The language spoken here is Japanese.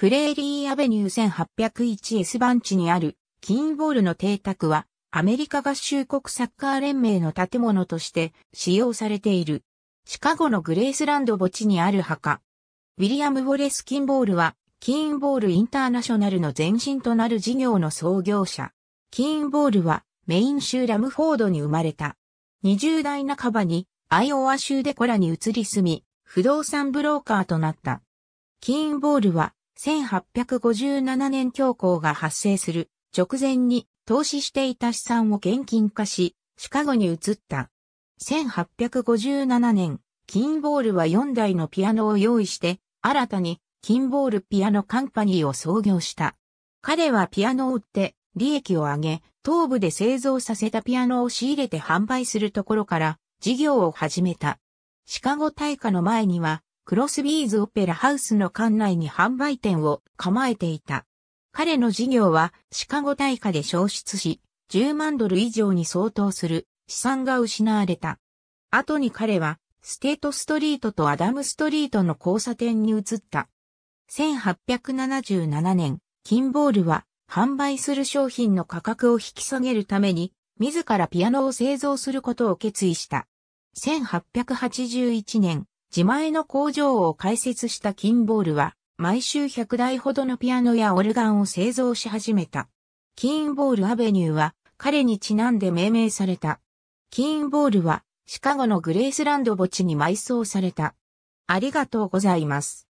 プレーリーアベニュー 1801S 番地にあるキーンボールの邸宅はアメリカ合衆国サッカー連盟の建物として使用されている。シカゴのグレースランド墓地にある墓。ウィリアム・ウォレス・キンボールはキーンボールインターナショナルの前身となる事業の創業者。キーンボールはメイン州ラムフォードに生まれた。20代半ばにアイオワ州デコラに移り住み、不動産ブローカーとなった。キーンボールは1857年恐慌が発生する直前に投資していた資産を現金化し、シカゴに移った。1857年、キンボールは4台のピアノを用意して、新たにキンボールピアノカンパニーを創業した。彼はピアノを売って利益を上げ、東部で製造させたピアノを仕入れて販売するところから事業を始めた。シカゴ大火の前にはクロスビーズオペラハウスの館内に販売店を構えていた。彼の事業はシカゴ大火で消失し、10万ドル以上に相当する資産が失われた。後に彼はステートストリートとアダムストリートの交差点に移った。1877年、キンボールは販売する商品の価格を引き下げるために、自らピアノを製造することを決意した。1881年、自前の工場を開設したキンボールは、毎週100台ほどのピアノやオルガンを製造し始めた。キーンボールアベニューは彼にちなんで命名された。キーンボールはシカゴのグレースランド墓地に埋葬された。ありがとうございます。